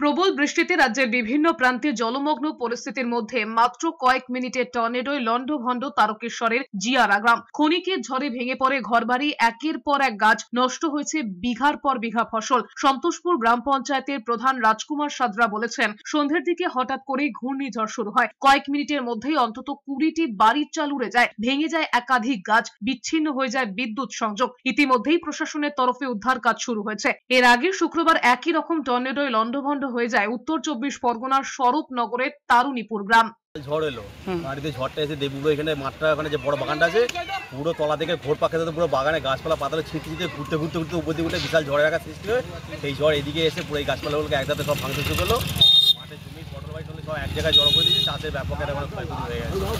প্রবল বৃষ্টিতে রাজ্যের বিভিন্ন প্রান্তে জলমগ্ন পরিস্থিতির মধ্যে মাত্র কয়েক মিনিটে টর্নেডোয় লণ্ডভণ্ড তারকেশ্বরের জিয়ারা গ্রাম খনিকে ঝড়ে ভেঙে পড়ে ঘরবাড়ি একের পর এক গাছ নষ্ট হয়েছে বিঘার পর বিঘা ফসল সন্তোষপুর গ্রাম পঞ্চায়েতের প্রধান রাজকুমার সাদরা বলেছেন সন্ধ্যের দিকে হঠাৎ করে ঘূর্ণিঝড় শুরু হয় কয়েক মিনিটের মধ্যেই অন্তত কুড়িটি বাড়ির চাল উড়ে যায় ভেঙে যায় একাধিক গাছ বিচ্ছিন্ন হয়ে যায় বিদ্যুৎ সংযোগ ইতিমধ্যেই প্রশাসনের তরফে উদ্ধার কাজ শুরু হয়েছে এর আগে শুক্রবার একই রকম টর্নেডোয় লন্ডভণ্ড হয়ে যায় উত্তর চব্বিশ পরগনার স্বরূপ নগরের তারুণীপুর গ্রাম ঝড় এলো বাড়িতে ঝড়টা এসে দেবগুলো এখানে মাঠটা ওখানে যে বড় বাগানটা আছে পুরো তলা থেকে ঘোর পাখে যাতে পুরো বাগানে গাছপালা পাতালে ছিঁচে ছিটে ঘুরতে ঘুরতে ঘুরতে উপর দিকে উঠে বিশাল ঝড়ের রাখা সৃষ্টি হয় সেই ঝড় এদিকে এসে পুরো এই গাছপালাগুলোকে একসাথে সব ভাঙতে শুরু করলো মাঠে জমি পটল বাড়ি সব এক জায়গায় জড়ো করে দিয়েছে চাষের ব্যাপক একটা ক্ষয়ক্ষতি হয়ে গেছে